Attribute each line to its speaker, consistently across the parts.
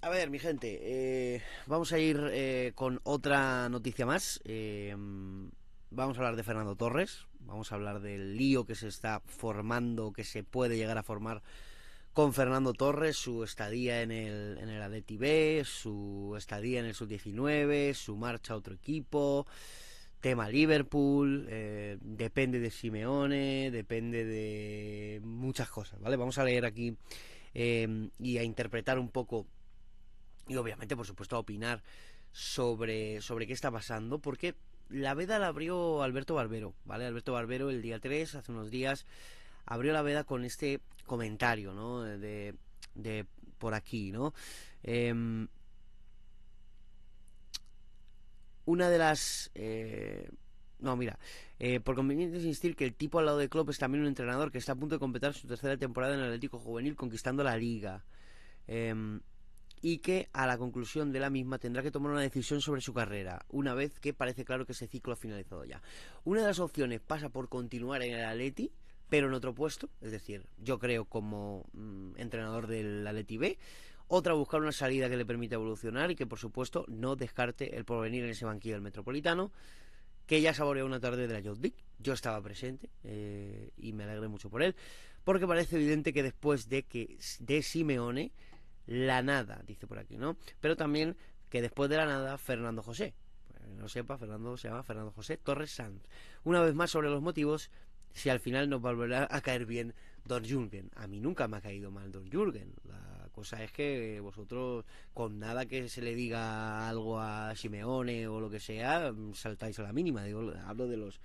Speaker 1: A ver, mi gente, eh, vamos a ir eh, con otra noticia más. Eh, vamos a hablar de Fernando Torres, vamos a hablar del lío que se está formando, que se puede llegar a formar con Fernando Torres, su estadía en el, en su estadía en el Sub-19, su marcha a otro equipo, tema Liverpool, depende de Simeone, depende de muchas cosas, ¿vale? Vamos a leer aquí y a interpretar un poco y obviamente, por supuesto, a opinar sobre, sobre qué está pasando, porque la veda la abrió Alberto Barbero, ¿vale? Alberto Barbero el día 3, hace unos días, abrió la veda con este comentario, ¿no? De, de por aquí, ¿no? Em, una de las... Eh, no, mira, eh, por conveniente insistir que el tipo al lado de Klopp es también un entrenador que está a punto de completar su tercera temporada en el Atlético Juvenil conquistando la liga. Em, y que a la conclusión de la misma tendrá que tomar una decisión sobre su carrera, una vez que parece claro que ese ciclo ha finalizado ya. Una de las opciones pasa por continuar en el Atleti, pero en otro puesto, es decir, yo creo como mm, entrenador del Atleti B, otra buscar una salida que le permita evolucionar y que por supuesto no descarte el porvenir en ese banquillo del Metropolitano, que ya saboreó una tarde de la Jodik Yo estaba presente eh, y me alegré mucho por él, porque parece evidente que después de que de Simeone la nada, dice por aquí, ¿no? Pero también que después de la nada, Fernando José. No sepa, Fernando se llama Fernando José Torres Sanz. Una vez más sobre los motivos, si al final nos volverá a caer bien Don Jürgen. A mí nunca me ha caído mal Don Jürgen. La cosa es que vosotros, con nada que se le diga algo a Simeone o lo que sea, saltáis a la mínima. Digo, hablo de los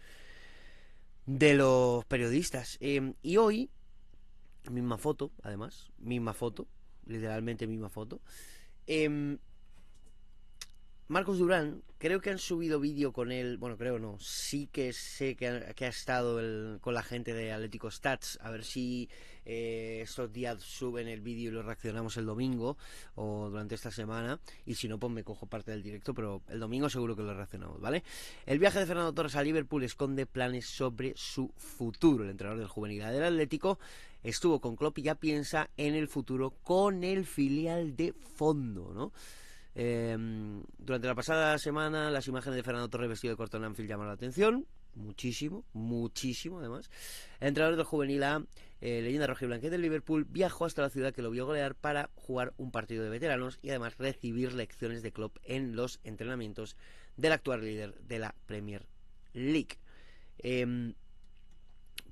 Speaker 1: de los periodistas. Eh, y hoy, misma foto, además, misma foto, literalmente misma foto. Em, Marcos Durán, creo que han subido vídeo con él, bueno, creo no, sí que sé que ha, estado con la gente de Atlético Stats, a ver si eh, estos días suben el vídeo y lo reaccionamos el domingo o durante esta semana, y si no, pues me cojo parte del directo, pero el domingo seguro que lo reaccionamos, ¿vale? El viaje de Fernando Torres a Liverpool esconde planes sobre su futuro, el entrenador del juvenil del Atlético estuvo con Klopp y ya piensa en el futuro con el filial de fondo, ¿no? Em, durante la pasada semana las imágenes de Fernando Torres vestido de en Anfield llamaron la atención, muchísimo, muchísimo además. El entrenador del juvenil A, eh, leyenda blanqueta del Liverpool, viajó hasta la ciudad que lo vio golear para jugar un partido de veteranos y además recibir lecciones de club en los entrenamientos del actual líder de la Premier League. Em,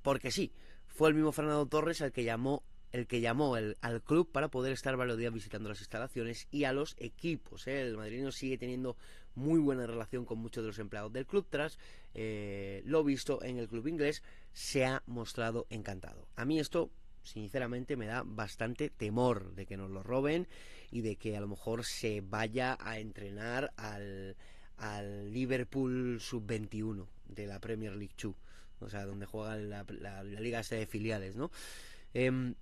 Speaker 1: porque sí, fue el mismo Fernando Torres al que llamó el que llamó al club para poder estar varios días visitando las instalaciones y a los equipos. ¿eh? El madrileño sigue teniendo muy buena relación con muchos de los empleados del club. Tras eh, lo visto en el club inglés, se ha mostrado encantado. A mí esto sinceramente me da bastante temor de que nos lo roben y de que a lo mejor se vaya a entrenar al, al Liverpool sub-21 de la Premier League 2, o sea, donde juega la, liga de filiales, ¿no? Em,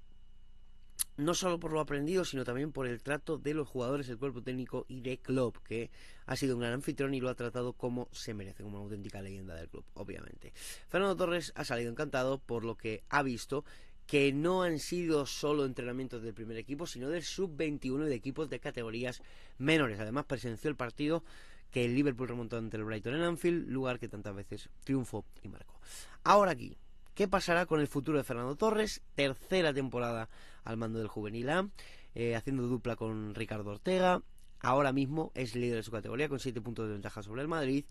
Speaker 1: no solo por lo aprendido, sino también por el trato de los jugadores, el cuerpo técnico y de club, que ha sido un gran anfitrión y lo ha tratado como se merece, como una auténtica leyenda del club, obviamente. Fernando Torres ha salido encantado por lo que ha visto que no han sido solo entrenamientos del primer equipo, sino del sub-21 y de equipos de categorías menores. Además, presenció el partido que el Liverpool remontó ante el Brighton en Anfield, lugar que tantas veces triunfó y marcó. Ahora aquí, ¿qué pasará con el futuro de Fernando Torres? Tercera temporada al mando del Juvenil A, eh, haciendo dupla con Ricardo Ortega. Ahora mismo es líder de su categoría con 7 puntos de ventaja sobre el Madrid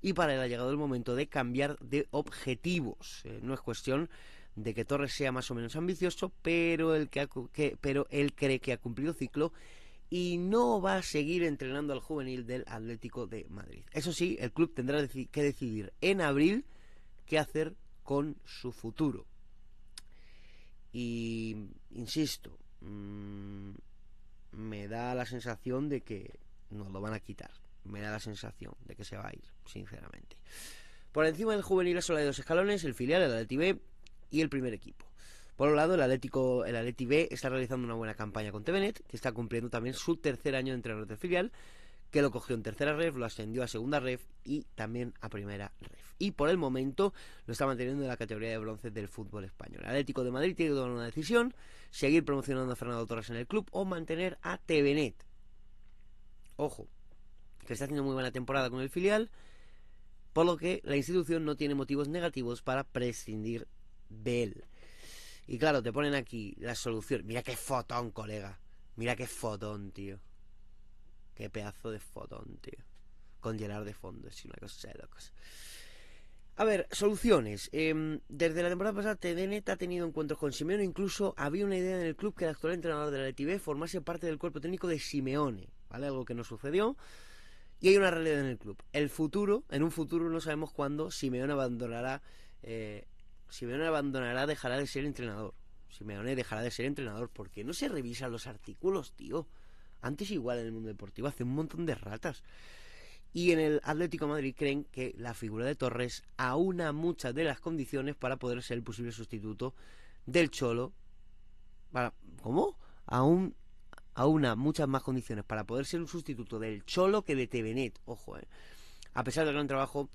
Speaker 1: y para él ha llegado el momento de cambiar de objetivos. Eh, no es cuestión de que Torres sea más o menos ambicioso, pero, el pero él cree que ha cumplido ciclo y no va a seguir entrenando al juvenil del Atlético de Madrid. Eso sí, el club tendrá que decidir en abril qué hacer con su futuro. Y insisto, mm, me da la sensación de que nos lo van a quitar. Me da la sensación de que se va a ir, sinceramente. Por encima del juvenil solo hay dos escalones, el filial, el Atleti y el primer equipo. Por un lado, el Atlético, el Atleti B está realizando una buena campaña con Tevenet, que está cumpliendo también su tercer año de entrenador de filial, que lo cogió en tercera ref, lo ascendió a segunda ref y también a primera ref. Y por el momento lo está manteniendo en la categoría de bronce del fútbol español. Atlético de Madrid tiene que tomar una decisión, seguir promocionando a Fernando Torres en el club o mantener a TVNet. Ojo, que está haciendo muy buena temporada con el filial, por lo que la institución no tiene motivos negativos para prescindir de él. Y claro, te ponen aquí la solución. Mira qué fotón, colega. Mira qué fotón, tío. Qué pedazo de fotón, tío. Con llenar de fondo, es una cosa de locos. A ver, soluciones. Em, desde la temporada pasada, TDNet ha tenido encuentros con Simeone. Incluso había una idea en el club que el actual entrenador de la LTV formase parte del cuerpo técnico de Simeone. ¿Vale? Algo que no sucedió. Y hay una realidad en el club. El futuro, en un futuro no sabemos cuándo, Simeone abandonará. Eh, Simeone abandonará, dejará de ser entrenador. Simeone dejará de ser entrenador porque no se revisan los artículos, tío. Antes igual en el mundo deportivo, hace un montón de ratas. Y en el Atlético Madrid creen que la figura de Torres aúna muchas de las condiciones para poder ser el posible sustituto del Cholo. ¿Cómo? Aún aúna muchas más condiciones para poder ser un sustituto del Cholo que de Tevenet. Ojo, eh. A pesar del gran trabajo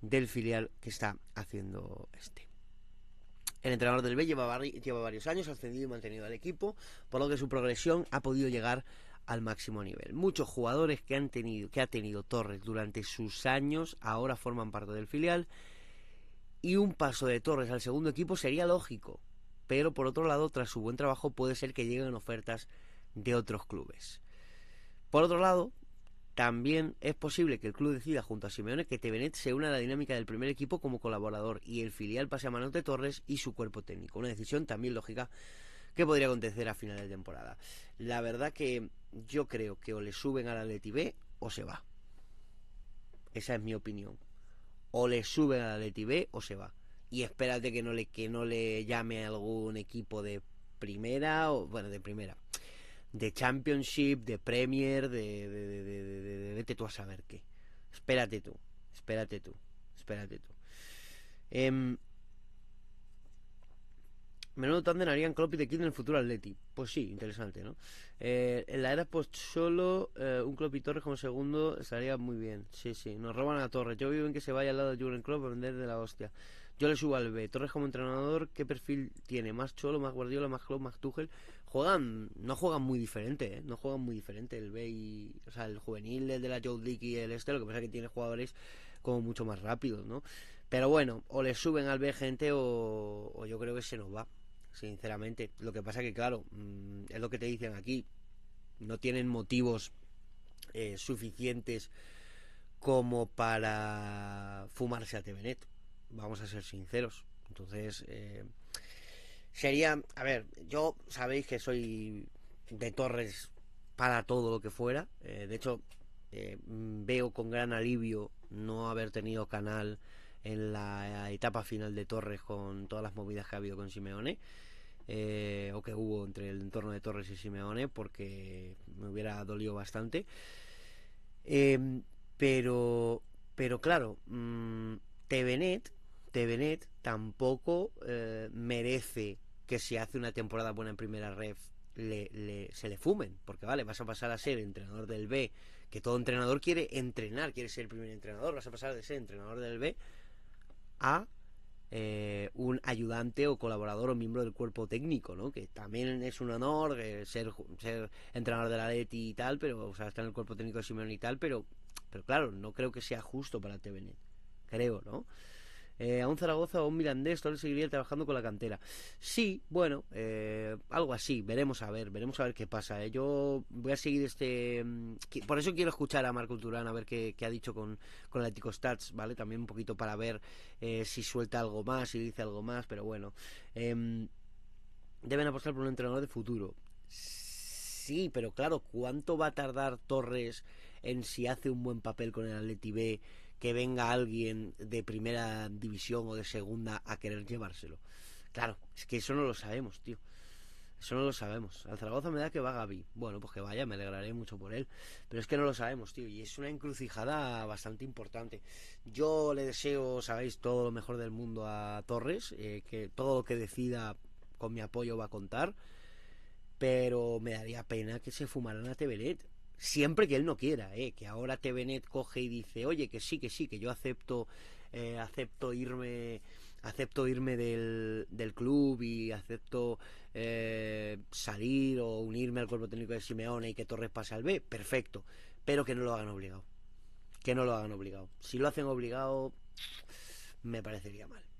Speaker 1: del filial que está haciendo este. El entrenador del B lleva, varios años, ascendido y mantenido al equipo, por lo que su progresión ha podido llegar al máximo nivel. Muchos jugadores que han tenido, que ha tenido Torres durante sus años, ahora forman parte del filial. Y un paso de Torres al segundo equipo sería lógico. Pero por otro lado, tras su buen trabajo, puede ser que lleguen ofertas de otros clubes. Por otro lado, también es posible que el club decida junto a Simeone que Tevenet se una a la dinámica del primer equipo como colaborador y el filial pase a manos de Torres y su cuerpo técnico. Una decisión también lógica ¿Qué podría acontecer a final de temporada? La verdad que yo creo que o le suben al Atleti B o se va. Esa es mi opinión. O le suben al Atleti B o se va. Y espérate que no le, que no le llame algún equipo de primera o bueno, de primera. De Championship, de Premier, de, de vete tú a saber qué. Espérate tú, espérate tú, espérate tú. Eh, Menudo tándem harían Klopp y De Kid en el futuro Atleti. Pues sí, interesante, ¿no? Eh, en la era post solo, eh, un Klopp y Torres como segundo estaría muy bien. Sí, sí, nos roban a Torres. Yo vivo en que se vaya al lado de Jurgen Klopp a vender de la hostia. Yo le subo al B. Torres como entrenador, ¿qué perfil tiene? ¿Más Cholo, más Guardiola, más Klopp, más Tuchel? Juegan, no juegan muy diferente, ¿eh? No juegan muy diferente el B y... O sea, el juvenil el de la Joe y el este, lo que pasa es que tiene jugadores como mucho más rápidos, ¿no? Pero bueno, o le suben al B gente o yo creo que se nos va sinceramente. Lo que pasa que, claro, mm, es lo que te dicen aquí, no tienen motivos eh, suficientes como para fumarse a Tevenet, vamos a ser sinceros. Entonces, eh, sería, a ver, yo sabéis que soy de Torres para todo lo que fuera, eh, de hecho, veo con gran alivio no haber tenido canal en la etapa final de Torres con todas las movidas que ha habido con Simeone. Eh, o que hubo entre el entorno de Torres y Simeone, porque me hubiera dolido bastante. Em, pero, pero claro, mm, Tevenet, tampoco eh, merece que si hace una temporada buena en primera ref se le fumen, porque vale, vas a pasar a ser entrenador del B, que todo entrenador quiere entrenar, quiere ser el primer entrenador, vas a pasar de ser entrenador del B a eh, un ayudante o colaborador o miembro del cuerpo técnico, ¿no? Que también es un honor eh, ser, ser entrenador de la Leti y tal, pero, o estar en el cuerpo técnico de Simeone y tal, pero, pero claro, no creo que sea justo para TVN, Creo, ¿no? Eh, a un Zaragoza o a un Mirandés todavía seguiría trabajando con la cantera. Sí, bueno, eh, algo así, veremos a ver, veremos a ver qué pasa. Eh. Yo voy a seguir este... Mm, por eso quiero escuchar a Marco Turán a ver qué, ha dicho con, con el Atlético Stats, ¿vale? También un poquito para ver si suelta algo más, si dice algo más, pero bueno. Em, deben apostar por un entrenador de futuro. Sí, pero claro, ¿cuánto va a tardar Torres en si hace un buen papel con el Atleti B? que venga alguien de primera división o de segunda a querer llevárselo. Claro, es que eso no lo sabemos, tío. Eso no lo sabemos. Al Zaragoza me da que va Gaby. Bueno, pues que vaya, me alegraré mucho por él. Pero es que no lo sabemos, tío. Y es una encrucijada bastante importante. Yo le deseo, sabéis, todo lo mejor del mundo a Torres. Eh, que todo lo que decida con mi apoyo va a contar. Pero me daría pena que se fumaran a Tebelet siempre que él no quiera, ¿eh? que ahora TVNet coge y dice, oye, que sí, que sí, que yo acepto, eh, acepto irme acepto irme del, club y acepto eh, salir o unirme al cuerpo técnico de Simeone y que Torres pase al B, perfecto, pero que no lo hagan obligado, que no lo hagan obligado. Si lo hacen obligado, me parecería mal.